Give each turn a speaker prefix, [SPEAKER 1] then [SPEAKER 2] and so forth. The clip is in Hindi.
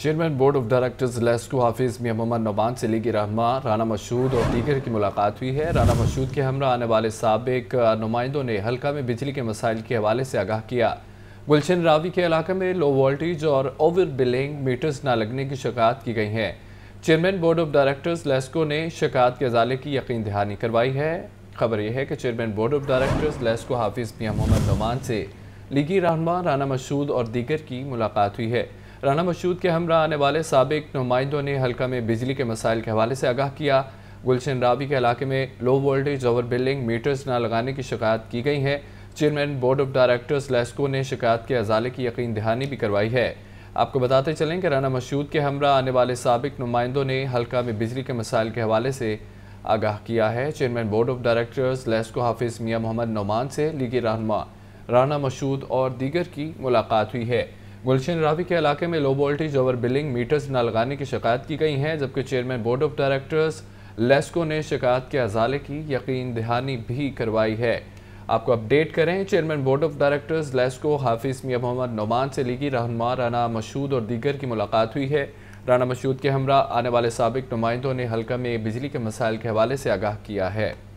[SPEAKER 1] chairman board of directors LESCO Hafiz Mian Mohammad नौबान से लीगी रहमा राना मशहूद और दीगर की मुलाकात हुई है राना मशहूद के हमरा आने वाले सबक नुमाइंदों ने हल्का में बिजली के मसाइल के हवाले से आगाह किया गुलशन रावी के इलाके में लो वोल्टेज और ओवर बिलिंग मीटर्स न लगने की शिकायत की गई है chairman board of directors LESCO ने शिकायत के जाले की यकीन दहानी करवाई है खबर यह है कि chairman board of directors LESCO Hafiz Mian Mohammad नौमान से लीगी रहनमा राना मशहूद और दीगर की मुलाकात हुई है राना मशहूद के हमरा आने वाले सबक नुमाइंदों ने हल्का में बिजली के मसाइल के हवाले से आगाह किया गुलशन रावी के इलाके में low voltage over billing meters ना लगाने की शिकायत की गई है chairman board of directors LESCO ने शिकायत के अजाले की यकीन दहानी भी करवाई है आपको बताते चलें कि राना मशहूद के हमरा आने वाले सबक नुमाइंदों ने हल्का में बिजली के मसाइल के हवाले से आगाह किया है chairman board of directors LESCO Hafiz Mian Mohammad Noman से लीगी रहनमा राना मशहूद और दीगर की मुलाकात हुई है गुलशन रावी के इलाके में low voltage over billing meters न लगाने की शिकायत की गई है जबकि chairman board of directors LESCO ने शिकायत के अजाले की यकीन दहानी भी करवाई है आपको अपडेट करें chairman board of directors LESCO Hafiz Mian Muhammad Numan से लीगी रहनमा राना मशहूद और दीगर की मुलाकात हुई है राना मशहूद के हमरा आने वाले सबक नुमाइंदों ने हल्का में बिजली के मसाइल के हवाले से आगाह किया है